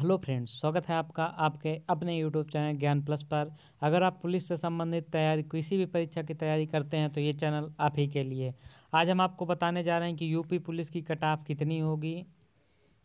hello friends स्वागत है आपका आपके अपने यूट्यूब चैनल ज्ञान प्लस पर अगर आप पुलिस से संबंधित तैयारी किसी भी परीक्षा की तैयारी करते हैं तो ये चैनल आप ही के लिए आज हम आपको बताने जा रहे हैं कि यूपी पुलिस की कट ऑफ कितनी होगी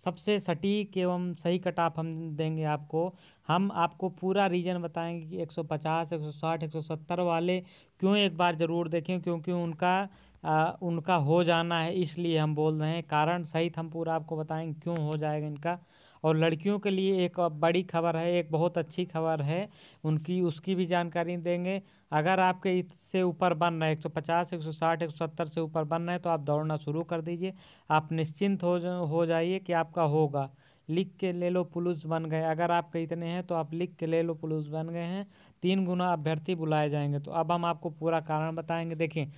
सबसे सटीक एवं सही कट ऑफ हम देंगे आपको हम आपको पूरा रीजन बताएंगे कि 150, 160, 170 वाले क्यों एक बार ज़रूर देखें क्योंकि उनका आ, उनका हो जाना है इसलिए हम बोल रहे हैं कारण सहित हम पूरा आपको बताएंगे क्यों हो जाएगा इनका और लड़कियों के लिए एक बड़ी खबर है एक बहुत अच्छी खबर है उनकी उसकी भी जानकारी देंगे अगर आपके इससे ऊपर बन रहा है एक सौ पचास एक सौ साठ एक सौ सत्तर से ऊपर बन रहे हैं तो आप दौड़ना शुरू कर दीजिए आप निश्चिंत हो हो जाइए कि आपका होगा लिख के ले लो पुलिस बन गए अगर आप इतने हैं तो आप लिख के ले लो पुलिस बन गए हैं तीन गुना अभ्यर्थी बुलाए जाएंगे तो अब हम आपको पूरा कारण बताएंगे देखिए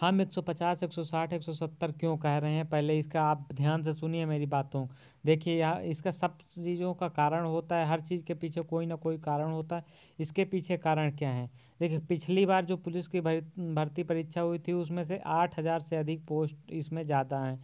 हम 150, 160, 170 क्यों कह रहे हैं पहले इसका आप ध्यान से सुनिए मेरी बातों देखिए यह इसका सब चीज़ों का कारण होता है हर चीज़ के पीछे कोई ना कोई कारण होता है इसके पीछे कारण क्या है देखिए पिछली बार जो पुलिस की भर्ती परीक्षा हुई थी उसमें से आठ हज़ार से अधिक पोस्ट इसमें ज़्यादा हैं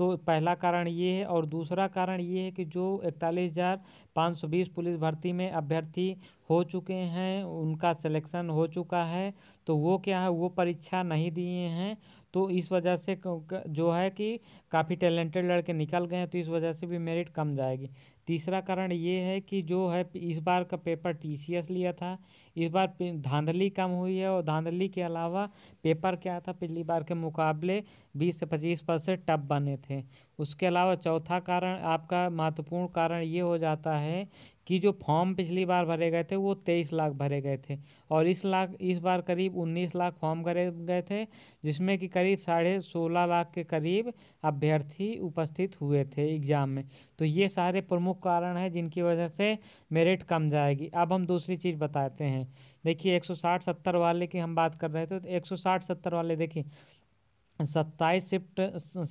तो पहला कारण ये है और दूसरा कारण ये है कि जो इकतालीस हज़ार पाँच सौ बीस पुलिस भर्ती में अभ्यर्थी हो चुके हैं उनका सिलेक्शन हो चुका है तो वो क्या है वो परीक्षा नहीं दिए हैं तो इस वजह से जो है कि काफ़ी टैलेंटेड लड़के निकल गए हैं तो इस वजह से भी मेरिट कम जाएगी तीसरा कारण ये है कि जो है इस बार का पेपर टीसीएस लिया था इस बार धांधली कम हुई है और धांधली के अलावा पेपर क्या था पिछली बार के मुकाबले 20 से 25 परसेंट टप बने थे उसके अलावा चौथा कारण आपका महत्वपूर्ण कारण ये हो जाता है कि जो फॉर्म पिछली बार भरे गए थे वो तेईस लाख भरे गए थे और इस लाख इस बार करीब उन्नीस लाख फॉर्म भरे गए थे जिसमें कि करीब साढ़े सोलह लाख के करीब अभ्यर्थी उपस्थित हुए थे एग्जाम में तो ये सारे प्रमुख प्रमुख कारण है जिनकी वजह से मेरिट कम जाएगी अब हम दूसरी चीज़ बताते हैं देखिए 160 सौ वाले की हम बात कर रहे थे तो 160 सौ वाले देखिए सत्ताईस शिफ्ट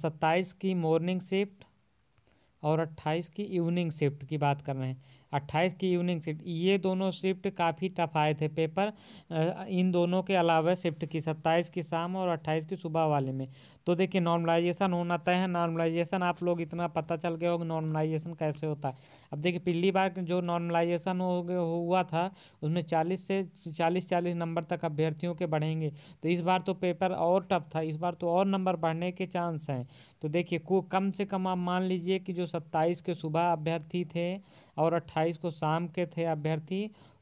सत्ताईस की मॉर्निंग शिफ्ट और अट्ठाईस की इवनिंग शिफ्ट की बात कर रहे हैं अट्ठाईस की इवनिंग शिफ्ट ये दोनों शिफ्ट काफ़ी टफ आए थे पेपर इन दोनों के अलावा शिफ्ट की सत्ताईस की शाम और अट्ठाईस की सुबह वाले में तो देखिए नॉर्मलाइजेशन होना तय है नॉर्मलाइजेशन आप लोग इतना पता चल गया होगा नॉर्मलाइजेशन कैसे होता है अब देखिए पिछली बार जो नॉर्मलाइजेशन हो हुआ था उसमें चालीस से चालीस चालीस नंबर तक अभ्यर्थियों के बढ़ेंगे तो इस बार तो पेपर और टफ था इस बार तो और नंबर बढ़ने के चांस हैं तो देखिए कम से कम आप मान लीजिए कि जो सत्ताईस के सुबह अभ्यर्थी थे और अट्ठाईस अट्ठाईस को शाम के थे अभ्यर्थी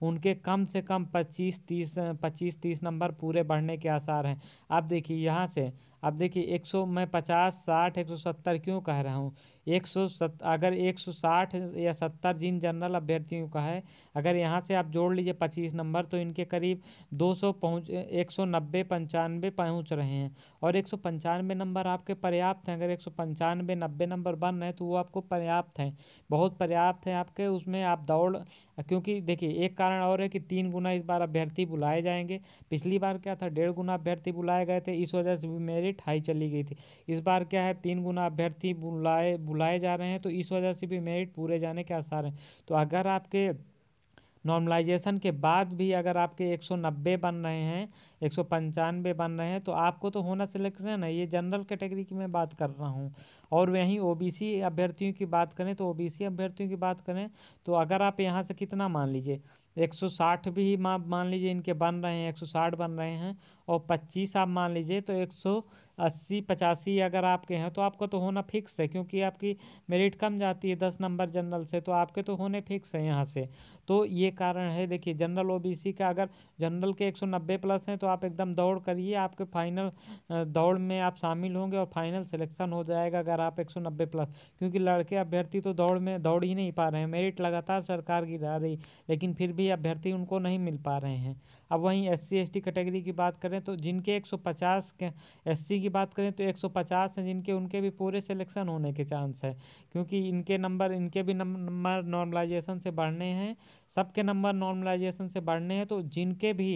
उनके कम से कम पच्चीस तीस पच्चीस तीस नंबर पूरे बढ़ने के आसार हैं अब देखिए यहाँ से अब देखिए एक सौ मैं पचास साठ एक सौ सत्तर क्यों कह रहा हूँ एक सौ सत अगर एक सौ साठ या सत्तर जिन जनरल अभ्यर्थियों का है अगर यहाँ से आप जोड़ लीजिए पच्चीस नंबर तो इनके करीब दो सौ पहुँच एक सौ नब्बे पंचानवे पहुँच रहे हैं और एक सौ पंचानवे नंबर आपके पर्याप्त हैं अगर एक सौ पंचानवे नब्बे नंबर बन रहे हैं तो वो आपको पर्याप्त हैं बहुत पर्याप्त हैं आपके उसमें आप दौड़ क्योंकि देखिए एक कारण और है कि तीन गुना इस बार अभ्यर्थी बुलाए जाएंगे पिछली बार क्या था डेढ़ गुना अभ्यर्थी बुलाए गए थे इस वजह से भी मेरिट हाई चली गई थी इस बार क्या है तीन गुना अभ्यर्थी बुलाए बुला बुलाए जा रहे हैं तो इस वजह से भी मेरिट पूरे जाने के आसार हैं तो अगर आपके नॉर्मलाइजेशन के बाद भी अगर आपके 190 बन रहे हैं एक सौ बन रहे हैं तो आपको तो होना सिलेक्शन है ये जनरल कैटेगरी की मैं बात कर रहा हूँ और वहीं ओबीसी अभ्यर्थियों की बात करें तो ओबीसी अभ्यर्थियों की बात करें तो अगर आप यहाँ से कितना मान लीजिए 160 भी माप मान लीजिए इनके बन रहे हैं 160 बन रहे हैं और 25 आप मान लीजिए तो 180 पचासी अगर आपके हैं तो आपका तो होना फिक्स है क्योंकि आपकी मेरिट कम जाती है दस नंबर जनरल से तो आपके तो होने फिक्स है यहाँ से तो ये कारण है देखिए जनरल ओबीसी का अगर जनरल के 190 प्लस हैं तो आप एकदम दौड़ करिए आपके फाइनल दौड़ में आप शामिल होंगे और फाइनल सिलेक्शन हो जाएगा अगर आप नब्बे प्लस क्योंकि लड़के अभ्यर्थी तो दौड़ में दौड़ ही नहीं पा रहे हैं मेरिट लगातार सरकार की जा रही लेकिन फिर भी वही अभ्यर्थी उनको नहीं मिल पा रहे हैं अब वहीं एस सी कैटेगरी की बात करें तो जिनके 150 के एससी की बात करें तो 150 हैं जिनके उनके भी पूरे सिलेक्शन होने के चांस है क्योंकि इनके नंबर इनके भी नंबर नॉर्मलाइजेशन से बढ़ने हैं सबके नंबर नॉर्मलाइजेशन से बढ़ने हैं तो जिनके भी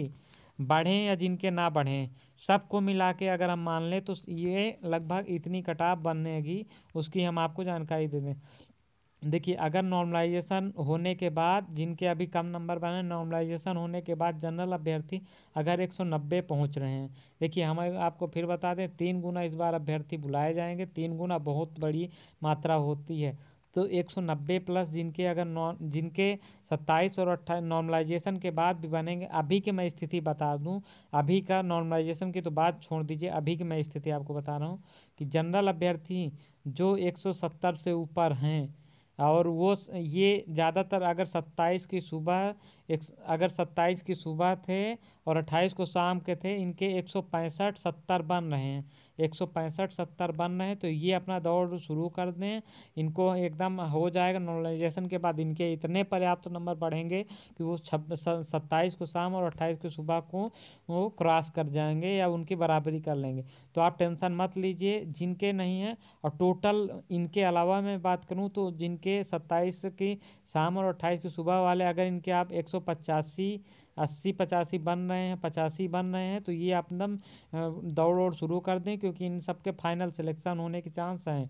बढ़ें या जिनके ना बढ़ें सबको मिला के अगर हम मान लें तो ये लगभग इतनी कटाव बनेगी उसकी हम आपको जानकारी दे दें देखिए अगर नॉर्मलाइजेशन होने के बाद जिनके अभी कम नंबर बने नॉर्मलाइजेशन होने के बाद जनरल अभ्यर्थी अगर 190 पहुंच रहे हैं देखिए हम आपको फिर बता दें तीन गुना इस बार अभ्यर्थी बुलाए जाएंगे तीन गुना बहुत बड़ी मात्रा होती है तो 190 प्लस जिनके अगर नॉ जिनके 27 और 28 नॉर्मलाइजेशन के बाद भी बनेंगे अभी की मैं स्थिति बता दूं अभी का नॉर्मलाइजेशन की तो बात छोड़ दीजिए अभी की मैं स्थिति आपको बता रहा हूं कि जनरल अभ्यर्थी जो 170 से ऊपर हैं और वो ये ज़्यादातर अगर 27 की सुबह एक अगर 27 की सुबह थे और 28 को शाम के थे इनके एक सौ पैंसठ सत्तर बन रहे हैं एक सौ पैंसठ सत्तर बन रहे हैं तो ये अपना दौड़ शुरू कर दें इनको एकदम हो जाएगा नॉर्मलाइजेशन के बाद इनके इतने पर्याप्त नंबर बढ़ेंगे कि वो छब्बीस सत्ताईस को शाम और अट्ठाईस की सुबह को वो क्रॉस कर जाएंगे या उनकी बराबरी कर लेंगे तो आप टेंशन मत लीजिए जिनके नहीं हैं और टोटल इनके अलावा मैं बात करूँ तो जिनके के 27 की शाम और 28 की सुबह वाले अगर इनके आप एक सौ पचासी अस्सी पचासी बन रहे हैं पचासी बन रहे हैं तो ये आप एकदम दौड़ दौड़ शुरू कर दें क्योंकि इन सब के फाइनल सिलेक्शन होने के चांस हैं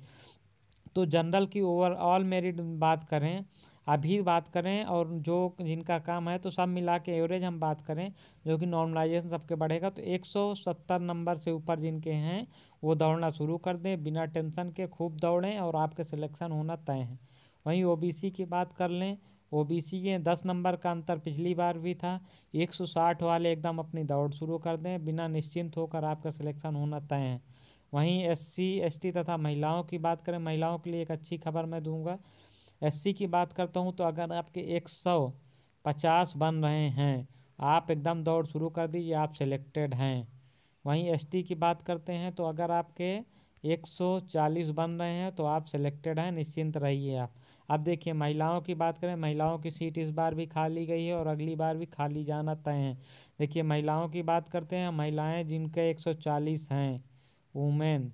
तो जनरल की ओवरऑल मेरिट बात करें अभी बात करें और जो जिनका काम है तो सब मिला के एवरेज हम बात करें जो कि नॉर्मलाइजेशन सबके बढ़ेगा तो 170 नंबर से ऊपर जिनके हैं वो दौड़ना शुरू कर दें बिना टेंशन के खूब दौड़ें और आपके सिलेक्शन होना तय है वहीं ओबीसी की बात कर लें ओबीसी के दस नंबर का अंतर पिछली बार भी था एक सौ साठ वाले एकदम अपनी दौड़ शुरू कर दें बिना निश्चिंत होकर आपका सिलेक्शन होना तय है वहीं एससी एसटी तथा महिलाओं की बात करें महिलाओं के लिए एक अच्छी खबर मैं दूंगा एससी की बात करता हूं तो अगर आपके एक सौ पचास बन रहे हैं आप एकदम दौड़ शुरू कर दीजिए आप सिलेक्टेड हैं वहीं एसटी की बात करते हैं तो अगर आपके 140 बन रहे हैं तो आप सिलेक्टेड हैं निश्चिंत रहिए आप अब देखिए महिलाओं की बात करें महिलाओं की सीट इस बार भी खाली गई है और अगली बार भी खाली जाना तय है देखिए महिलाओं की बात करते हैं महिलाएं जिनके 140 हैं वुमेन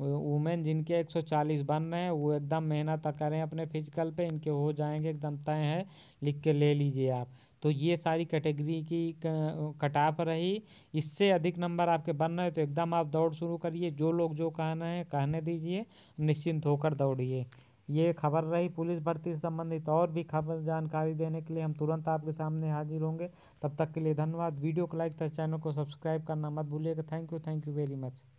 वुमेन जिनके 140 बन रहे हैं वो एकदम मेहनत करें अपने फिजिकल पे इनके हो जाएंगे एकदम तय है लिख के ले लीजिए आप तो ये सारी कैटेगरी की कटाप रही इससे अधिक नंबर आपके बन रहे तो एकदम आप दौड़ शुरू करिए जो लोग जो कहना है कहने दीजिए निश्चिंत होकर दौड़िए ये खबर रही पुलिस भर्ती से संबंधित और भी खबर जानकारी देने के लिए हम तुरंत आपके सामने हाजिर होंगे तब तक के लिए धन्यवाद वीडियो को लाइक तथा चैनल को सब्सक्राइब करना मत भूलिएगा thank you thank you very much